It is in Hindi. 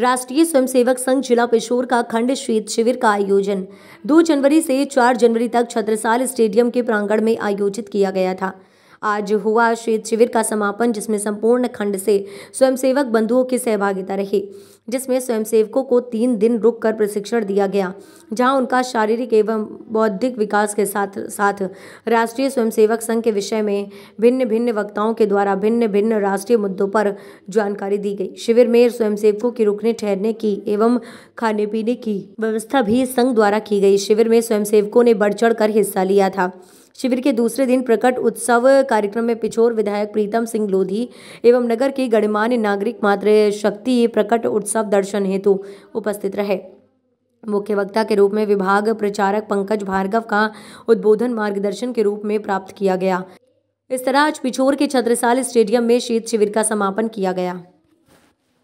राष्ट्रीय स्वयंसेवक संघ जिला पिशोर का खंड श्वेत शिविर का आयोजन 2 जनवरी से 4 जनवरी तक छत्रसाल स्टेडियम के प्रांगण में आयोजित किया गया था आज हुआ श्वेत शिविर का समापन जिसमें संपूर्ण खंड से स्वयंसेवक बंधुओं की सहभागिता रही जिसमें स्वयंसेवकों को तीन दिन रुक कर प्रशिक्षण दिया गया जहां उनका शारीरिक एवं बौद्धिक विकास के साथ साथ राष्ट्रीय स्वयंसेवक संघ के विषय में भिन्न भिन्न वक्ताओं के द्वारा भिन्न भिन्न राष्ट्रीय मुद्दों पर जानकारी दी गई शिविर में स्वयंसेवकों की रुकने ठहरने की एवं खाने पीने की व्यवस्था भी संघ द्वारा की गई शिविर में स्वयंसेवकों ने बढ़ चढ़ हिस्सा लिया था शिविर के दूसरे दिन प्रकट उत्सव कार्यक्रम में पिछोर विधायक प्रीतम सिंह लोधी एवं नगर के गणमान्य नागरिक मात्र शक्ति प्रकट उत्सव दर्शन हेतु उपस्थित रहे मुख्य वक्ता के रूप में विभाग प्रचारक पंकज भार्गव का उद्बोधन मार्गदर्शन के रूप में प्राप्त किया गया इस तरह आज पिछोर के छत्रसाल स्टेडियम में शीत शिविर का समापन किया गया